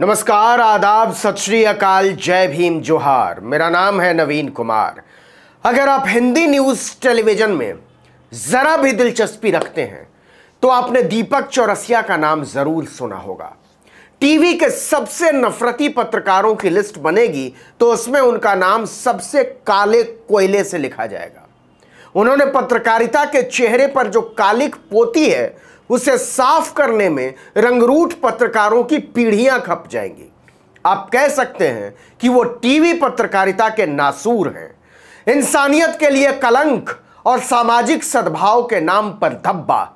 नमस्कार आदाब सत श्री अकाल जय भीम जोहार मेरा नाम है नवीन कुमार अगर आप हिंदी न्यूज़ टेलीविज़न में ज़रा भी दिलचस्पी रखते हैं तो आपने दीपक चौरसिया का नाम ज़रूर सुना होगा टीवी के सबसे नफरती पत्रकारों की लिस्ट बनेगी तो उसमें उनका नाम सबसे काले कोयले से लिखा जाएगा उन्होंने पत्रकारिता के चेहरे पर जो कालिक पोती है उसे साफ करने में रंगरूट पत्रकारों की पीढ़ियां खप जाएंगी आप कह सकते हैं कि वो टीवी पत्रकारिता के नासूर हैं इंसानियत के लिए कलंक और सामाजिक सद्भाव के नाम पर धब्बा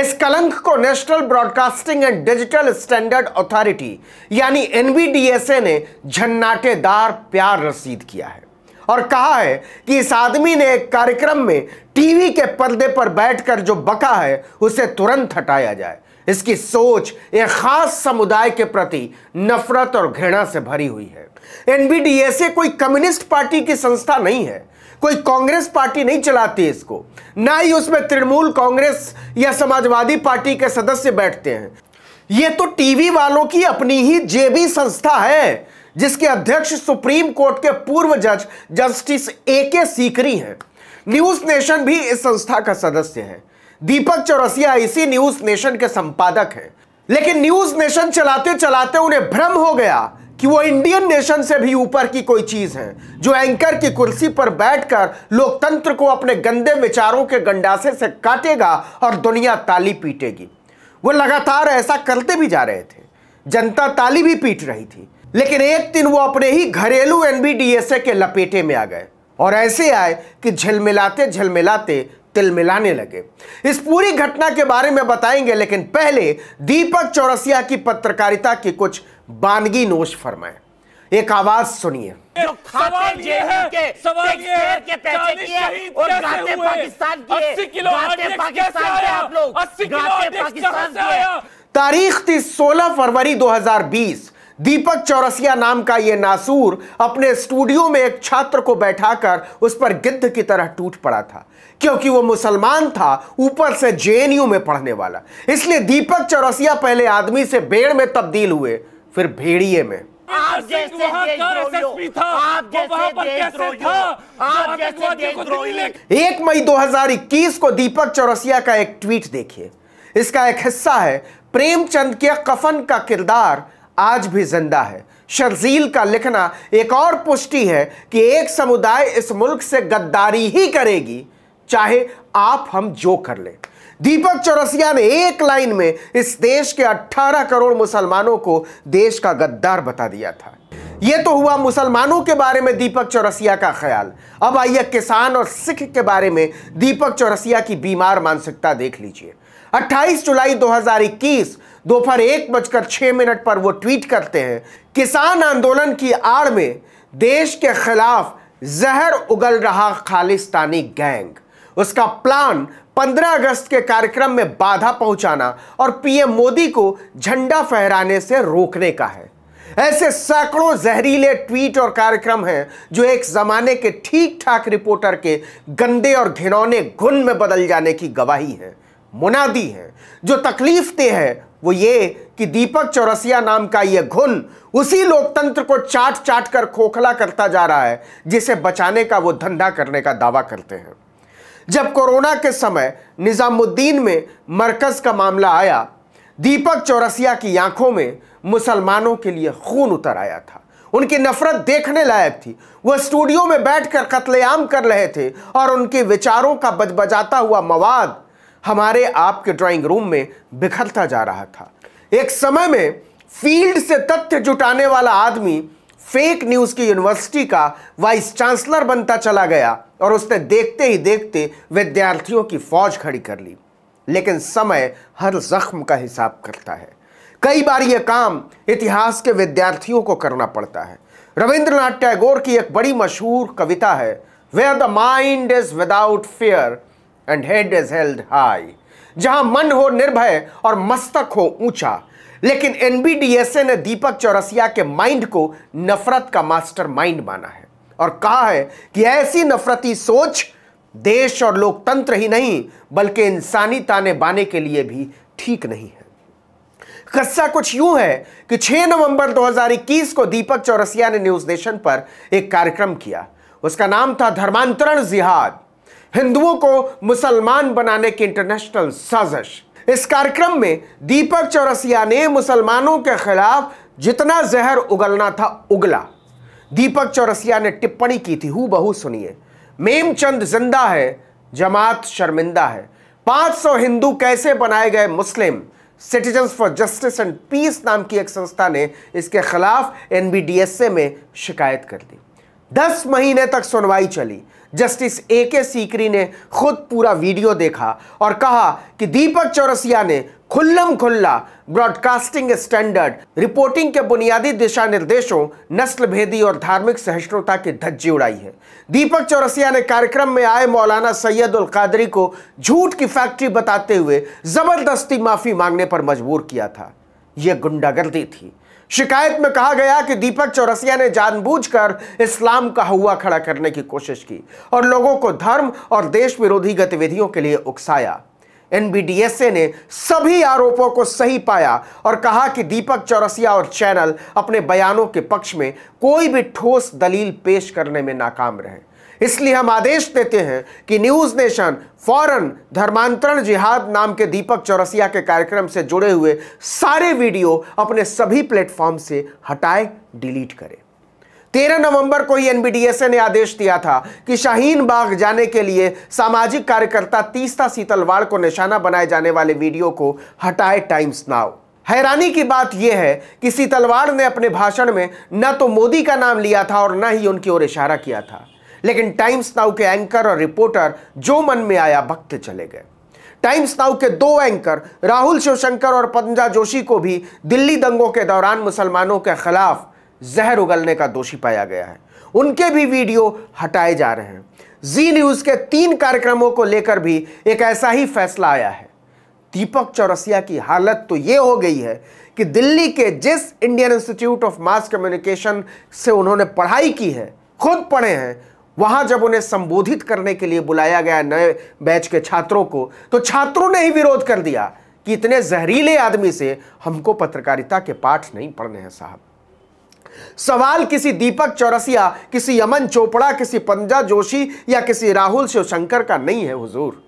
इस कलंक को National Broadcasting and Digital Standard Authority यानी एनबीडीएसए ने झन्नाटेदार प्यार रसीद किया है और कहा है कि इस आदमी ने एक कार्यक्रम में टीवी के पर्दे पर बैठकर जो बका है उसे तुरंत हटाया जाए इसकी सोच एक खास समुदाय के प्रति नफरत और घृणा से भरी हुई है एनबीडीएसए कोई कम्युनिस्ट पार्टी की संस्था नहीं है कोई कांग्रेस पार्टी नहीं चलाती इसको ना ही उसमें तृणमूल कांग्रेस या समाजवादी पार्टी के सदस्य बैठते हैं यह तो टीवी वालों की अपनी ही जेबी संस्था है जिसके अध्यक्ष सुप्रीम कोर्ट के पूर्व जज जस्टिस ए के सीकरी हैं न्यूज नेशन भी इस संस्था का सदस्य है दीपक चौरसिया इसी न्यूज नेशन के संपादक हैं लेकिन न्यूज नेशन चलाते चलाते उन्हें भ्रम हो गया कि वो इंडियन नेशन से भी ऊपर की कोई चीज है जो एंकर की कुर्सी पर बैठकर लोकतंत्र को अपने गंदे विचारों के गंडासे से काटेगा और दुनिया ताली पीटेगी वो लगातार ऐसा करते भी जा रहे थे जनता ताली भी पीट रही थी लेकिन एक दिन वो अपने ही घरेलू एनबीडीएसए के लपेटे में आ गए और ऐसे आए कि झिलमिलाते झिलमिलाते तिल मिलाने लगे इस पूरी घटना के बारे में बताएंगे लेकिन पहले दीपक चौरसिया की पत्रकारिता की कुछ बानगी नोश फरमाए एक आवाज सुनिए सवाल के, आप लोग पाकिस्तान तारीख थी 16 फरवरी 2020 दीपक चौरसिया नाम का यह नासूर अपने स्टूडियो में एक छात्र को बैठाकर उस पर गिद्ध की तरह टूट पड़ा था क्योंकि वो मुसलमान था ऊपर से जेएनयू में पढ़ने वाला इसलिए दीपक चौरसिया पहले आदमी से भेड़ में तब्दील हुए फिर भेड़िए में एक मई दो हजार एक मई 2021 को दीपक चौरसिया का एक ट्वीट देखिए इसका एक हिस्सा है प्रेमचंद के कफन का किरदार आज भी जिंदा है शर्जील का लिखना एक और पुष्टि है कि एक समुदाय इस मुल्क से गद्दारी ही करेगी चाहे आप हम जो कर लें दीपक चौरसिया ने एक लाइन में इस देश के 18 करोड़ मुसलमानों को देश का गद्दार बता दिया था यह तो हुआ मुसलमानों के बारे में दीपक चौरसिया का ख्याल अब आइए किसान और सिख के बारे में दीपक चौरसिया की बीमार मानसिकता देख लीजिए 28 जुलाई 2021 दोपहर एक बजकर छह मिनट पर वो ट्वीट करते हैं किसान आंदोलन की आड़ में देश के खिलाफ जहर उगल रहा खालिस्तानी गैंग उसका प्लान 15 अगस्त के कार्यक्रम में बाधा पहुंचाना और पीएम मोदी को झंडा फहराने से रोकने का है ऐसे सैकड़ों जहरीले ट्वीट और कार्यक्रम हैं जो एक जमाने के ठीक ठाक रिपोर्टर के गंदे और घिनौने घुन में बदल जाने की गवाही है मुनादी है जो तकलीफ दे है वो ये कि दीपक चौरसिया नाम का ये घुन उसी लोकतंत्र को चाट चाट कर खोखला करता जा रहा है जिसे बचाने का वो धंधा करने का दावा करते हैं जब कोरोना के समय निज़ामुद्दीन में मरकज़ का मामला आया दीपक चौरसिया की आंखों में मुसलमानों के लिए खून उतर आया था उनकी नफरत देखने लायक थी वह स्टूडियो में बैठकर कत्लेआम कर रहे थे और उनके विचारों का बजबजाता हुआ मवाद हमारे आपके ड्राइंग रूम में बिखरता जा रहा था एक समय में फील्ड से तथ्य जुटाने वाला आदमी फेक न्यूज की यूनिवर्सिटी का वाइस चांसलर बनता चला गया और उसने देखते ही देखते विद्यार्थियों की फौज खड़ी कर ली लेकिन समय हर जख्म का हिसाब करता है कई बार यह काम इतिहास के विद्यार्थियों को करना पड़ता है रविंद्रनाथ टैगोर की एक बड़ी मशहूर कविता है where the mind is without fear and head is held high जहां मन हो निर्भय और मस्तक हो ऊंचा लेकिन एनबीडीएसए ने दीपक चौरसिया के माइंड को नफरत का मास्टर माइंड माना है और कहा है कि ऐसी नफरती सोच देश और लोकतंत्र ही नहीं बल्कि इंसानी ताने बाने के लिए भी ठीक नहीं है कस्सा कुछ यूं है कि 6 नवंबर 2021 को दीपक चौरसिया ने न्यूज नेशन पर एक कार्यक्रम किया उसका नाम था धर्मांतरण जिहाद हिंदुओं को मुसलमान बनाने की इंटरनेशनल साजिश इस कार्यक्रम में दीपक चौरसिया ने मुसलमानों के खिलाफ जितना जहर उगलना था उगला दीपक चौरसिया ने टिप्पणी की थी हु बहू सुनिए मेमचंद जिंदा है जमात शर्मिंदा है 500 हिंदू कैसे बनाए गए मुस्लिम Citizens for Justice and Peace नाम की एक संस्था ने इसके खिलाफ एनबीडीएसए में शिकायत कर दी दस महीने तक सुनवाई चली जस्टिस ए के सीकरी ने खुद पूरा वीडियो देखा और कहा कि दीपक चौरसिया ने खुल्लम खुल्ला ब्रॉडकास्टिंग स्टैंडर्ड रिपोर्टिंग के बुनियादी दिशा निर्देशों नस्ल भेदी और धार्मिक सहिष्णुता की धज्जी उड़ाई है दीपक चौरसिया ने कार्यक्रम में आए मौलाना सैयद उल कादरी को झूठ की फैक्ट्री बताते हुए जबरदस्ती माफी मांगने पर मजबूर किया था यह गुंडागर्दी थी शिकायत में कहा गया कि दीपक चौरसिया ने जानबूझकर इस्लाम का हुआ खड़ा करने की कोशिश की और लोगों को धर्म और देश विरोधी गतिविधियों के लिए उकसाया एनबीडीएसए ने सभी आरोपों को सही पाया और कहा कि दीपक चौरसिया और चैनल अपने बयानों के पक्ष में कोई भी ठोस दलील पेश करने में नाकाम रहे इसलिए हम आदेश देते हैं कि न्यूज नेशन फौरन धर्मांतरण जिहाद नाम के दीपक चौरसिया के कार्यक्रम से जुड़े हुए सारे वीडियो अपने सभी प्लेटफॉर्म से हटाए डिलीट करें तेरह नवंबर को ही एनबीडीएसए ने आदेश दिया था कि शाहीन बाग जाने के लिए सामाजिक कार्यकर्ता तीस्ता सीतलवाड़ को निशाना बनाए जाने वाले वीडियो को हटाए टाइम्स नाव हैरानी की बात यह है कि सीतलवाड़ ने अपने भाषण में न तो मोदी का नाम लिया था और न ही उनकी ओर इशारा किया था लेकिन टाइम्स नाउ के एंकर और रिपोर्टर जो मन में आया भक्त चले गए टाइम्स नाउ के दो एंकर राहुल शिवशंकर और पंजा जोशी को भी दिल्ली दंगों के दौरान मुसलमानों के खिलाफ जहर उगलने का दोषी पाया गया है उनके भी वीडियो हटाए जा रहे हैं जी न्यूज़ के तीन कार्यक्रमों को लेकर भी एक ऐसा ही फैसला आया है दीपक चौरसिया की हालत तो ये हो गई है कि दिल्ली के जिस Indian Institute of Mass Communication से उन्होंने पढ़ाई की है खुद पढ़े हैं वहां जब उन्हें संबोधित करने के लिए बुलाया गया नए बैच के छात्रों को तो छात्रों ने ही विरोध कर दिया कि इतने जहरीले आदमी से हमको पत्रकारिता के पाठ नहीं पढ़ने हैं साहब सवाल किसी दीपक चौरसिया किसी यमन चोपड़ा किसी पंजा जोशी या किसी राहुल शिवशंकर का नहीं है हुजूर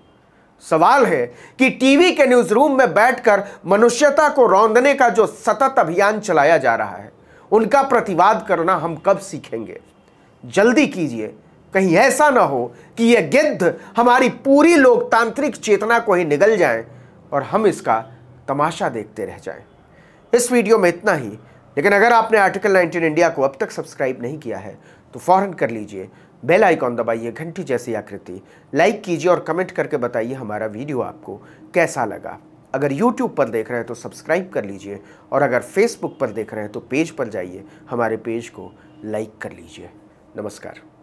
सवाल है कि टीवी के न्यूज रूम में बैठकर मनुष्यता को रौंदने का जो सतत अभियान चलाया जा रहा है उनका प्रतिवाद करना हम कब सीखेंगे जल्दी कीजिए कहीं ऐसा ना हो कि यह गिद्ध हमारी पूरी लोकतांत्रिक चेतना को ही निगल जाए और हम इसका तमाशा देखते रह जाएं। इस वीडियो में इतना ही लेकिन अगर आपने आर्टिकल 19 इंडिया को अब तक सब्सक्राइब नहीं किया है तो फ़ौरन कर लीजिए बेल आइकॉन दबाइए घंटी जैसी आकृति लाइक कीजिए और कमेंट करके बताइए हमारा वीडियो आपको कैसा लगा अगर YouTube पर देख रहे हैं तो सब्सक्राइब कर लीजिए और अगर Facebook पर देख रहे हैं तो पेज पर जाइए हमारे पेज को लाइक कर लीजिए नमस्कार